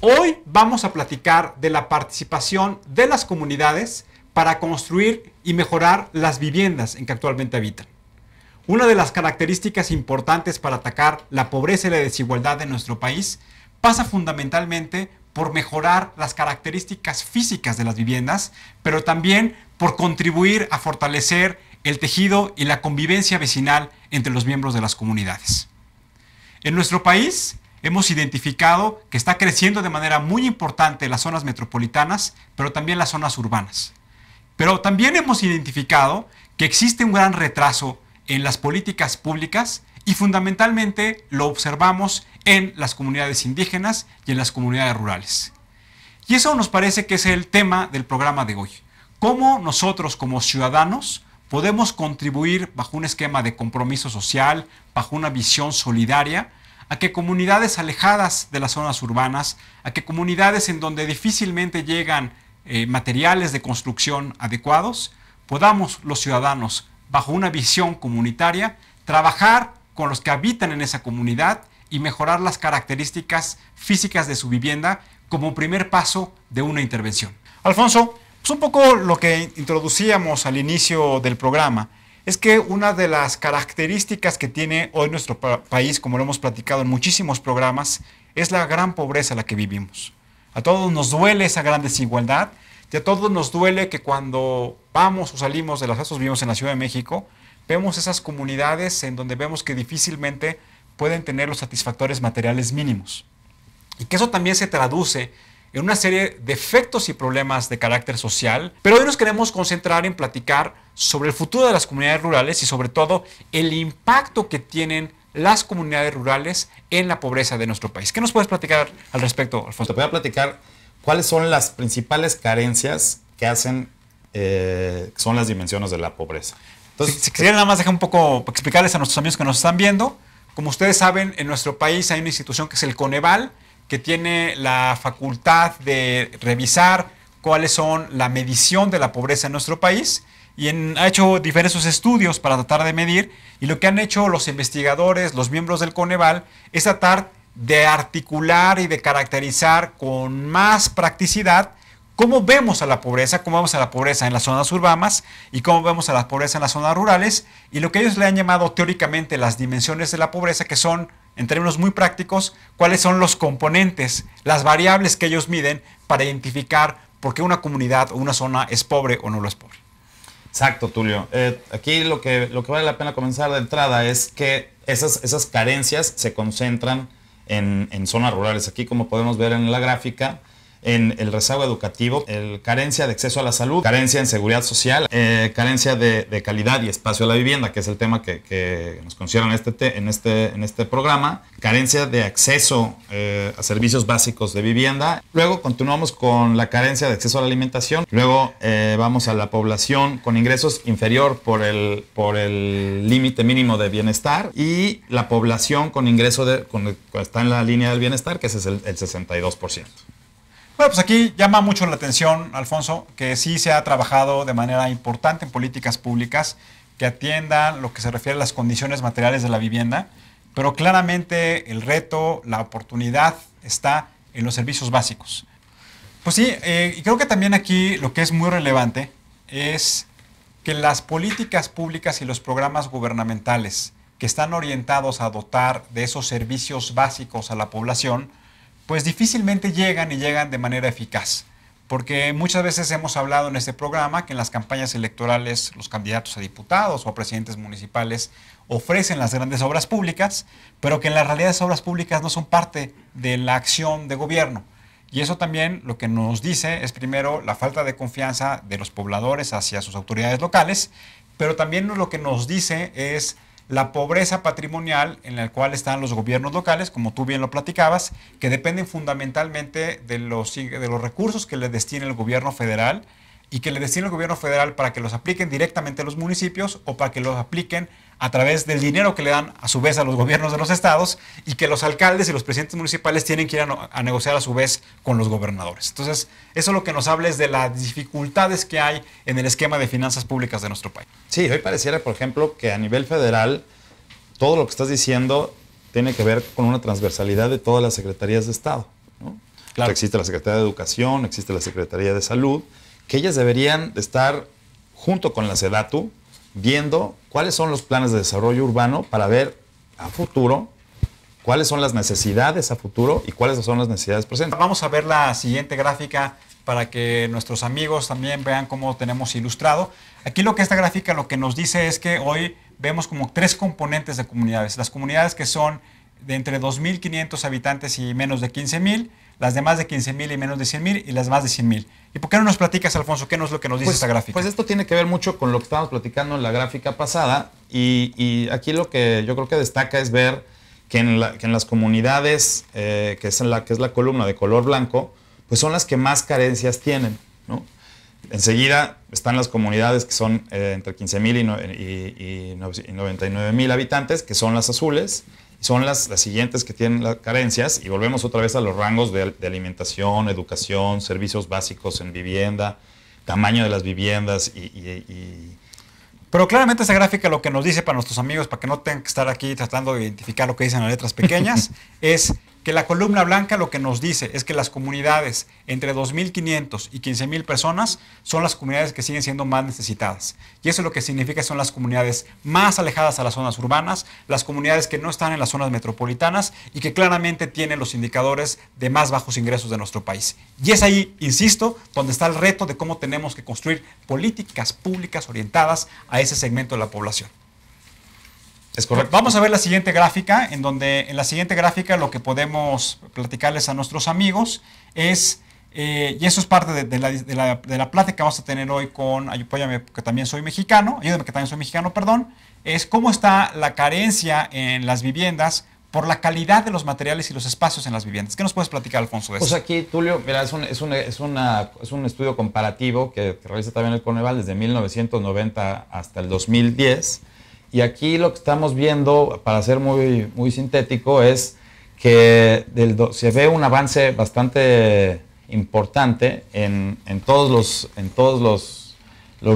Hoy vamos a platicar de la participación de las comunidades para construir y mejorar las viviendas en que actualmente habitan. Una de las características importantes para atacar la pobreza y la desigualdad de nuestro país pasa fundamentalmente por mejorar las características físicas de las viviendas, pero también por contribuir a fortalecer el tejido y la convivencia vecinal entre los miembros de las comunidades. En nuestro país, Hemos identificado que está creciendo de manera muy importante las zonas metropolitanas, pero también las zonas urbanas. Pero también hemos identificado que existe un gran retraso en las políticas públicas y fundamentalmente lo observamos en las comunidades indígenas y en las comunidades rurales. Y eso nos parece que es el tema del programa de hoy. ¿Cómo nosotros como ciudadanos podemos contribuir bajo un esquema de compromiso social, bajo una visión solidaria, a que comunidades alejadas de las zonas urbanas, a que comunidades en donde difícilmente llegan eh, materiales de construcción adecuados, podamos los ciudadanos, bajo una visión comunitaria, trabajar con los que habitan en esa comunidad y mejorar las características físicas de su vivienda como primer paso de una intervención. Alfonso, es pues un poco lo que introducíamos al inicio del programa, es que una de las características que tiene hoy nuestro país, como lo hemos platicado en muchísimos programas, es la gran pobreza en la que vivimos. A todos nos duele esa gran desigualdad y a todos nos duele que cuando vamos o salimos de las casas, vivimos en la Ciudad de México, vemos esas comunidades en donde vemos que difícilmente pueden tener los satisfactores materiales mínimos. Y que eso también se traduce en una serie de efectos y problemas de carácter social, pero hoy nos queremos concentrar en platicar sobre el futuro de las comunidades rurales y sobre todo el impacto que tienen las comunidades rurales en la pobreza de nuestro país. ¿Qué nos puedes platicar al respecto, Alfonso? Te voy a platicar cuáles son las principales carencias que hacen, eh, son las dimensiones de la pobreza. Entonces, si, si nada más dejar un poco, explicarles a nuestros amigos que nos están viendo, como ustedes saben, en nuestro país hay una institución que es el Coneval, que tiene la facultad de revisar cuáles son la medición de la pobreza en nuestro país y en, ha hecho diversos estudios para tratar de medir y lo que han hecho los investigadores, los miembros del Coneval, es tratar de articular y de caracterizar con más practicidad cómo vemos a la pobreza, cómo vemos a la pobreza en las zonas urbanas y cómo vemos a la pobreza en las zonas rurales y lo que ellos le han llamado teóricamente las dimensiones de la pobreza, que son en términos muy prácticos, cuáles son los componentes, las variables que ellos miden para identificar por qué una comunidad o una zona es pobre o no lo es pobre. Exacto, Tulio. Eh, aquí lo que, lo que vale la pena comenzar de entrada es que esas, esas carencias se concentran en zonas rurales. Aquí, como podemos ver en la gráfica, en el rezago educativo, el carencia de acceso a la salud, carencia en seguridad social, eh, carencia de, calidad y espacio a la vivienda, que es el tema que, nos consideran este en, este, en este programa, carencia de acceso eh, a servicios básicos de vivienda. Luego continuamos con la carencia de acceso a la alimentación. Luego eh, vamos a la población con ingresos inferior por el por el límite mínimo de bienestar y la población con ingreso de, con, está en la línea del bienestar, que es el, el 62%. Bueno, pues aquí llama mucho la atención, Alfonso, que sí se ha trabajado de manera importante en políticas públicas que atiendan lo que se refiere a las condiciones materiales de la vivienda, pero claramente el reto, la oportunidad está en los servicios básicos. Pues sí, eh, y creo que también aquí lo que es muy relevante es que las políticas públicas y los programas gubernamentales que están orientados a dotar de esos servicios básicos a la población, pues difícilmente llegan y llegan de manera eficaz. Porque muchas veces hemos hablado en este programa que en las campañas electorales los candidatos a diputados o a presidentes municipales ofrecen las grandes obras públicas, pero que en la realidad esas obras públicas no son parte de la acción de gobierno. Y eso también lo que nos dice es primero la falta de confianza de los pobladores hacia sus autoridades locales, pero también lo que nos dice es la pobreza patrimonial en la cual están los gobiernos locales, como tú bien lo platicabas, que dependen fundamentalmente de los, de los recursos que les destina el gobierno federal y que le destine el gobierno federal para que los apliquen directamente a los municipios o para que los apliquen a través del dinero que le dan a su vez a los gobiernos de los estados y que los alcaldes y los presidentes municipales tienen que ir a, negociar a su vez con los gobernadores. Entonces, eso es lo que nos habla es de las dificultades que hay en el esquema de finanzas públicas de nuestro país. Sí, hoy pareciera, por ejemplo, que a nivel federal todo lo que estás diciendo tiene que ver con una transversalidad de todas las secretarías de Estado. Claro. Existe la Secretaría de Educación, existe la Secretaría de Salud, que ellas deberían estar junto con la SEDATU viendo cuáles son los planes de desarrollo urbano para ver a futuro cuáles son las necesidades a futuro y cuáles son las necesidades presentes. Vamos a ver la siguiente gráfica para que nuestros amigos también vean cómo tenemos ilustrado. Aquí lo que esta gráfica lo que nos dice es que hoy vemos como tres componentes de comunidades. Las comunidades que son de entre 2.500 habitantes y menos de 15.000, las de más de 15 mil y menos de 100 mil y las más de 100 mil. ¿Y por qué no nos platicas, Alfonso, qué no es lo que nos dice pues, esta gráfica? Pues esto tiene que ver mucho con lo que estábamos platicando en la gráfica pasada y, aquí lo que yo creo que destaca es ver que en, las comunidades, eh, que, es la, que es la columna de color blanco, pues son las que más carencias tienen. ¿no? Enseguida están las comunidades que son eh, entre 15 mil y, y, y 99 mil habitantes, que son las azules son las, las siguientes que tienen las carencias y volvemos otra vez a los rangos de, alimentación, educación, servicios básicos en vivienda, tamaño de las viviendas y, pero claramente esa gráfica lo que nos dice para nuestros amigos, para que no tengan que estar aquí tratando de identificar lo que dicen las letras pequeñas, es que la columna blanca lo que nos dice es que las comunidades entre 2.500 y 15.000 personas son las comunidades que siguen siendo más necesitadas. Y eso lo que significa son las comunidades más alejadas a las zonas urbanas, las comunidades que no están en las zonas metropolitanas y que claramente tienen los indicadores de más bajos ingresos de nuestro país. Y es ahí, insisto, donde está el reto de cómo tenemos que construir políticas públicas orientadas a ese segmento de la población correcto. Vamos a ver la siguiente gráfica, en donde en la siguiente gráfica lo que podemos platicarles a nuestros amigos es, eh, y eso es parte de, la, de, la, de, la, plática que vamos a tener hoy con, ayúdame que también soy mexicano, ayúdame que también soy mexicano, perdón, es cómo está la carencia en las viviendas por la calidad de los materiales y los espacios en las viviendas. ¿Qué nos puedes platicar, Alfonso? pues aquí, Tulio, mira, es un, es, un, es, un estudio comparativo que, que realiza también el Coneval desde 1990 hasta el 2010. Y aquí lo que estamos viendo, para ser muy, muy sintético, es que se ve un avance bastante importante en, todos los, en todos los,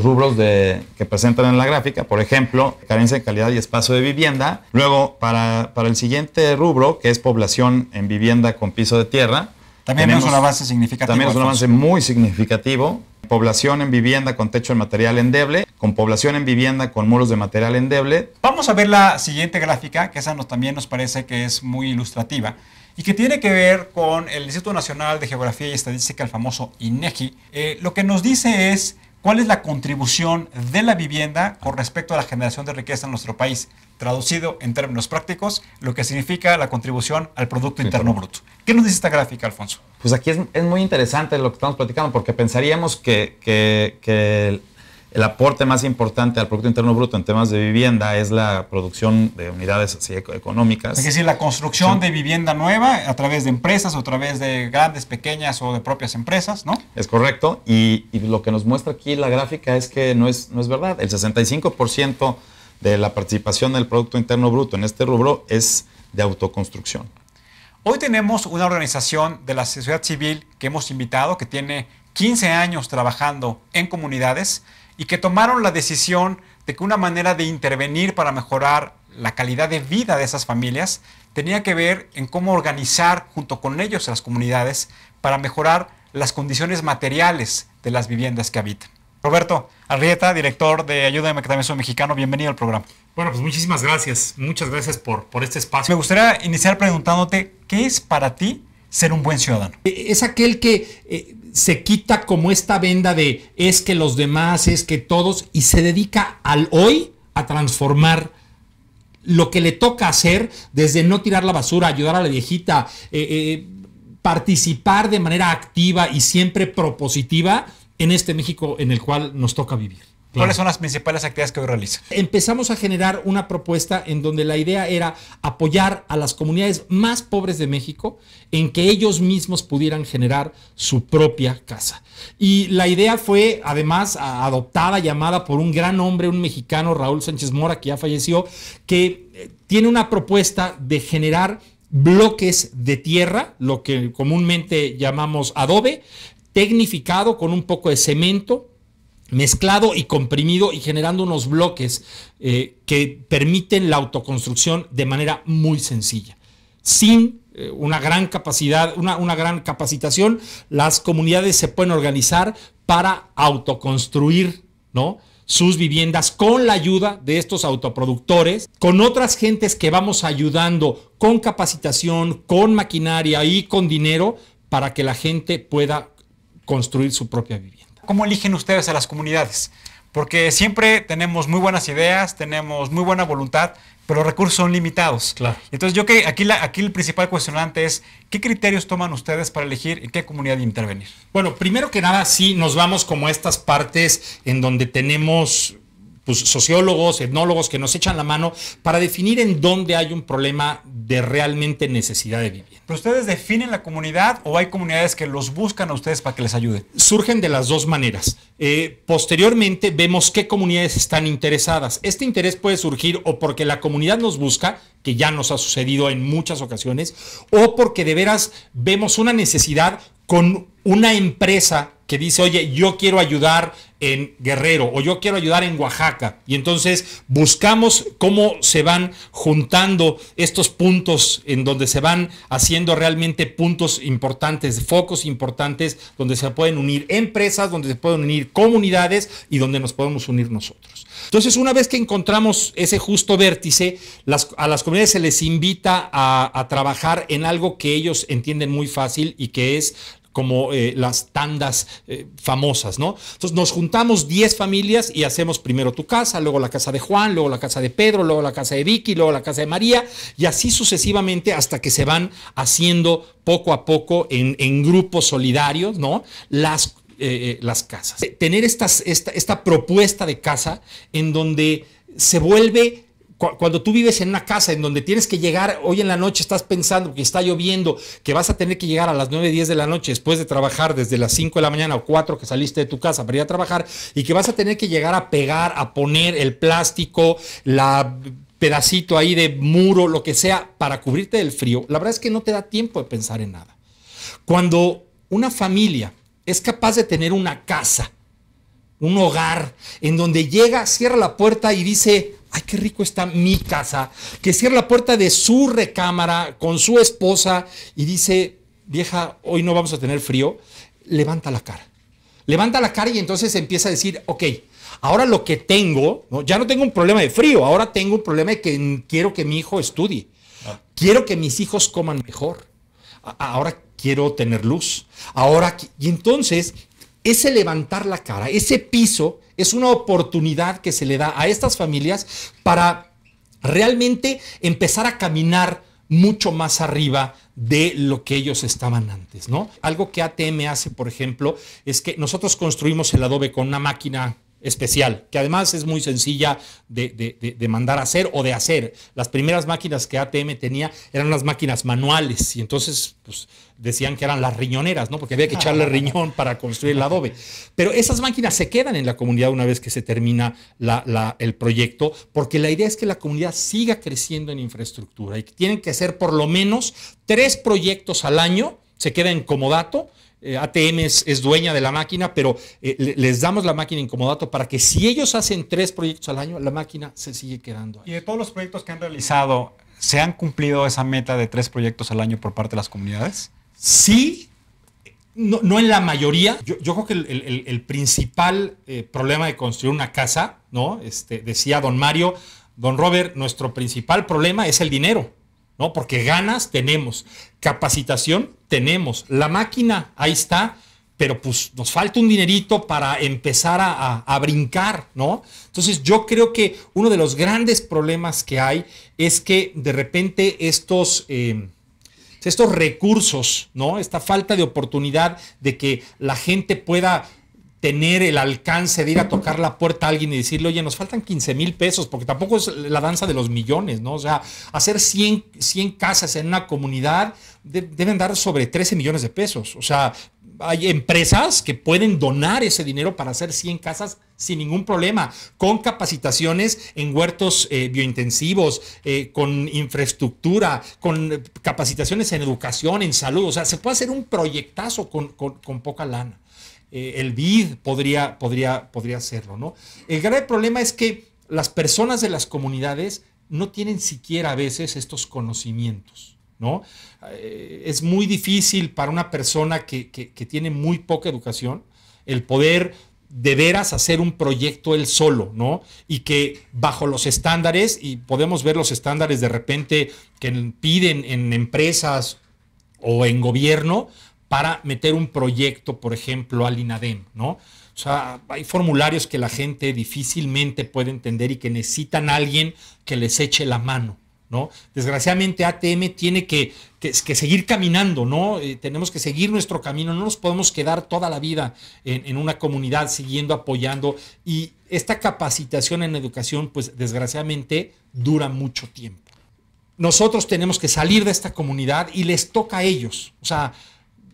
rubros que presentan en la gráfica. Por ejemplo, carencia de calidad y espacio de vivienda. Luego, para, el siguiente rubro, que es población en vivienda con piso de tierra. También tenemos, es un avance significativo. También es un avance muy significativo población en vivienda con techo de material endeble, con población en vivienda con muros de material endeble. Vamos a ver la siguiente gráfica, que esa también nos parece que es muy ilustrativa y que tiene que ver con el Instituto Nacional de Geografía y Estadística, el famoso INEGI. Eh, lo que nos dice es cuál es la contribución de la vivienda con respecto a la generación de riqueza en nuestro país, traducido en términos prácticos, lo que significa la contribución al Producto Interno Bruto. ¿Qué nos dice esta gráfica, Alfonso? pues aquí es, muy interesante lo que estamos platicando, porque pensaríamos que, el, aporte más importante al Producto Interno Bruto en temas de vivienda es la producción de unidades económicas. Es decir, la construcción de vivienda nueva a través de empresas o a través de grandes, pequeñas o de propias empresas, ¿no? Es correcto. Y, lo que nos muestra aquí la gráfica es que no es, no es verdad. El 65% de la participación del Producto Interno Bruto en este rubro es de autoconstrucción. Hoy tenemos una organización de la sociedad civil que hemos invitado, que tiene 15 años trabajando en comunidades y que tomaron la decisión de que una manera de intervenir para mejorar la calidad de vida de esas familias tenía que ver en cómo organizar junto con ellos las comunidades para mejorar las condiciones materiales de las viviendas que habitan. Roberto Arrieta, director de Ayuda de también soy mexicano, bienvenido al programa. Bueno, pues muchísimas gracias, muchas gracias por, por este espacio. Me gustaría iniciar preguntándote, ¿qué es para ti ser un buen ciudadano? Eh, es aquel que eh, se quita como esta venda de es que los demás, es que todos, y se dedica al hoy a transformar lo que le toca hacer, desde no tirar la basura, ayudar a la viejita, eh, participar de manera activa y siempre propositiva en este México en el cual nos toca vivir. ¿Cuáles son las principales actividades que hoy realiza? Empezamos a generar una propuesta en donde la idea era apoyar a las comunidades más pobres de México en que ellos mismos pudieran generar su propia casa. Y la idea fue además adoptada, llamada por un gran hombre, un mexicano, Raúl Sánchez Mora, que ya falleció, que eh, tiene una propuesta de generar bloques de tierra, lo que comúnmente llamamos adobe, tecnificado con un poco de cemento, mezclado y comprimido y generando unos bloques eh, que permiten la autoconstrucción de manera muy sencilla. Sin eh, una gran capacidad, una, gran capacitación, las comunidades se pueden organizar para autoconstruir, ¿no? sus viviendas con la ayuda de estos autoproductores, con otras gentes que vamos ayudando con capacitación, con maquinaria y con dinero para que la gente pueda construir su propia vivienda. ¿Cómo eligen ustedes a las comunidades? Porque siempre tenemos muy buenas ideas, tenemos muy buena voluntad, pero los recursos son limitados. Claro. Entonces yo que aquí, aquí el principal cuestionante es, ¿qué criterios toman ustedes para elegir en qué comunidad intervenir? Bueno, primero que nada, sí, nos vamos como a estas partes en donde tenemos pues, sociólogos, etnólogos que nos echan la mano para definir en dónde hay un problema de realmente necesidad de vivienda. ustedes definen la comunidad o hay comunidades que los buscan a ustedes para que les ayuden? Surgen de las dos maneras. Eh, posteriormente vemos qué comunidades están interesadas. Este interés puede surgir o porque la comunidad nos busca, que ya nos ha sucedido en muchas ocasiones, o porque de veras vemos una necesidad con una empresa que dice, oye, yo quiero ayudar en Guerrero o yo quiero ayudar en Oaxaca. Y entonces buscamos cómo se van juntando estos puntos en donde se van haciendo realmente puntos importantes, focos importantes, donde se pueden unir empresas, donde se pueden unir comunidades y donde nos podemos unir nosotros. Entonces, una vez que encontramos ese justo vértice, a las comunidades se les invita a trabajar en algo que ellos entienden muy fácil y que es como eh, las tandas eh, famosas, ¿no? Entonces nos juntamos 10 familias y hacemos primero tu casa, luego la casa de Juan, luego la casa de Pedro, luego la casa de Vicky, luego la casa de María y así sucesivamente hasta que se van haciendo poco a poco en, grupos solidarios, ¿no? Las, eh, las casas. Tener esta, esta propuesta de casa en donde se vuelve cuando tú vives en una casa en donde tienes que llegar, hoy en la noche estás pensando que está lloviendo, que vas a tener que llegar a las 9, 10 de la noche después de trabajar desde las 5 de la mañana o 4 que saliste de tu casa para ir a trabajar y que vas a tener que llegar a pegar, a poner el plástico, la pedacito ahí de muro, lo que sea, para cubrirte del frío, la verdad es que no te da tiempo de pensar en nada. Cuando una familia es capaz de tener una casa, un hogar, en donde llega, cierra la puerta y dice, ay, qué rico está mi casa, que cierra la puerta de su recámara con su esposa y dice, vieja, hoy no vamos a tener frío, levanta la cara. Levanta la cara y entonces empieza a decir, ok, ahora lo que tengo, ya no tengo un problema de frío, ahora tengo un problema de que quiero que mi hijo estudie, ah. quiero que mis hijos coman mejor, ahora quiero tener luz, ahora... Y entonces ese levantar la cara, ese piso, es una oportunidad que se le da a estas familias para realmente empezar a caminar mucho más arriba de lo que ellos estaban antes, ¿no? Algo que ATM hace, por ejemplo, es que nosotros construimos el adobe con una máquina especial, que además es muy sencilla de, mandar a hacer o de hacer. Las primeras máquinas que ATM tenía eran las máquinas manuales y entonces pues, decían que eran las riñoneras, ¿no? Porque había que echarle riñón para construir el adobe. Pero esas máquinas se quedan en la comunidad una vez que se termina la, el proyecto, porque la idea es que la comunidad siga creciendo en infraestructura y que tienen que hacer por lo menos tres proyectos al año, se queda en comodato eh, ATM es, dueña de la máquina, pero eh, les damos la máquina incomodato para que si ellos hacen tres proyectos al año, la máquina se sigue quedando ahí. Y de todos los proyectos que han realizado, ¿se han cumplido esa meta de tres proyectos al año por parte de las comunidades? Sí, no, en la mayoría. Yo, creo que el, principal eh, problema de construir una casa, ¿no? Este, decía don Mario, don Robert, nuestro principal problema es el dinero. ¿no? Porque ganas tenemos, capacitación tenemos. La máquina, ahí está, pero pues nos falta un dinerito para empezar a, brincar, ¿no? Entonces yo creo que uno de los grandes problemas que hay es que de repente estos... Em, estos recursos, ¿no? Esta falta de oportunidad de que la gente pueda tener el alcance de ir a tocar la puerta a alguien y decirle, oye, nos faltan 15 mil pesos, porque tampoco es la danza de los millones, ¿no? O sea, hacer 100, 100 casas en una comunidad deben dar sobre 13 millones de pesos. O sea, hay empresas que pueden donar ese dinero para hacer 100 casas sin ningún problema, con capacitaciones en huertos eh, biointensivos, eh, con infraestructura, con capacitaciones en educación, en salud. O sea, se puede hacer un proyectazo con poca lana. Eh, el BID podría, podría, podría hacerlo, ¿no? El grave problema es que las personas de las comunidades no tienen siquiera a veces estos conocimientos. ¿No? Eh, es muy difícil para una persona que, tiene muy poca educación el poder de veras hacer un proyecto él solo, ¿no? Y que bajo los estándares, y podemos ver los estándares de repente que piden en empresas o en gobierno, para meter un proyecto, por ejemplo, al INADEM, ¿no? O sea, hay formularios que la gente difícilmente puede entender y que necesitan a alguien que les eche la mano. ¿No? Desgraciadamente ATM tiene que, que, seguir caminando, ¿no? Eh, tenemos que seguir nuestro camino, no nos podemos quedar toda la vida en, en, una comunidad siguiendo, apoyando y esta capacitación en educación, pues desgraciadamente dura mucho tiempo. Nosotros tenemos que salir de esta comunidad y les toca a ellos, o sea,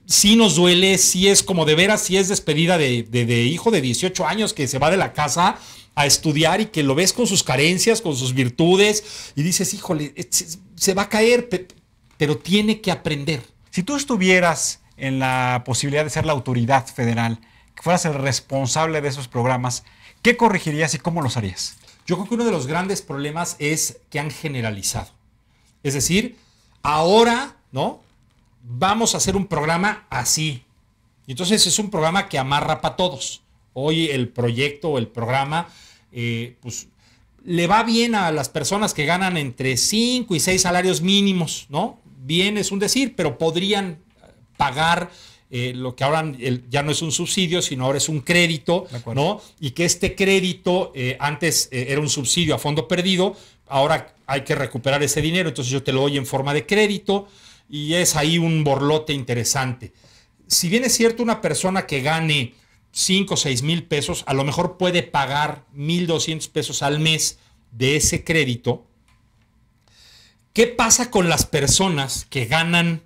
si nos duele, si es como de veras, si es despedida de, de, hijo de 18 años que se va de la casa a estudiar y que lo ves con sus carencias, con sus virtudes, y dices, híjole, eh, se, va a caer, pero tiene que aprender. Si tú estuvieras en la posibilidad de ser la autoridad federal, que fueras el responsable de esos programas, ¿qué corregirías y cómo los harías? Yo creo que uno de los grandes problemas es que han generalizado. Es decir, ahora, ¿no? vamos a hacer un programa así. Y entonces es un programa que amarra para todos. Hoy el proyecto o el programa, eh, pues le va bien a las personas que ganan entre 5 y 6 salarios mínimos, ¿no? Bien es un decir, pero podrían pagar eh, lo que ahora ya no es un subsidio, sino ahora es un crédito, ¿no? Y que este crédito eh, antes era un subsidio a fondo perdido, ahora hay que recuperar ese dinero, entonces yo te lo doy en forma de crédito y es ahí un borlote interesante. Si bien es cierto, una persona que gane 5 o 6 mil pesos, a lo mejor puede pagar 1.200 pesos al mes de ese crédito. ¿Qué pasa con las personas que ganan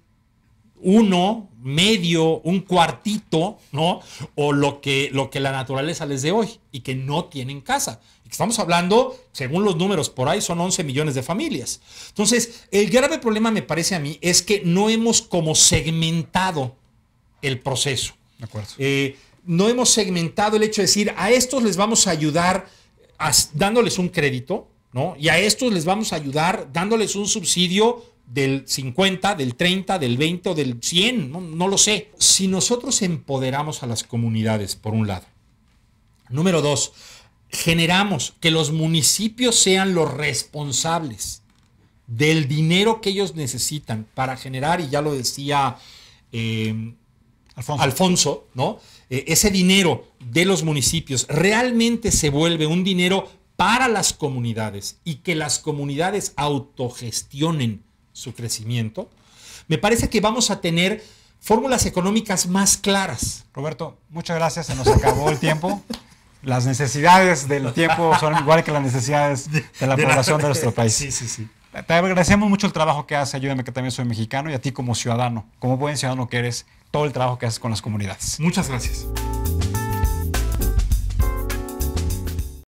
uno, medio, un cuartito, ¿no? O lo que, lo que la naturaleza les dé hoy y que no tienen casa. Estamos hablando, según los números por ahí, son 11 millones de familias. Entonces, el grave problema me parece a mí es que no hemos como segmentado el proceso. acuerdo. Eh, no hemos segmentado el hecho de decir, a estos les vamos a ayudar dándoles un crédito, ¿no? Y a estos les vamos a ayudar dándoles un subsidio del 50, del 30, del 20 o del 100, no, no lo sé. Si nosotros empoderamos a las comunidades, por un lado. Número dos, generamos que los municipios sean los responsables del dinero que ellos necesitan para generar, y ya lo decía em, Alfonso. ¿no? Eh, ese dinero de los municipios realmente se vuelve un dinero para las comunidades y que las comunidades autogestionen su crecimiento, me parece que vamos a tener fórmulas económicas más claras. Roberto, muchas gracias, se nos acabó el tiempo. las necesidades del tiempo son igual que las necesidades de la población de nuestro país. Sí, sí, sí. Te agradecemos mucho el trabajo que haces, ayúdame que también soy mexicano y a ti como ciudadano, como buen ciudadano que eres, todo el trabajo que haces con las comunidades. Muchas gracias.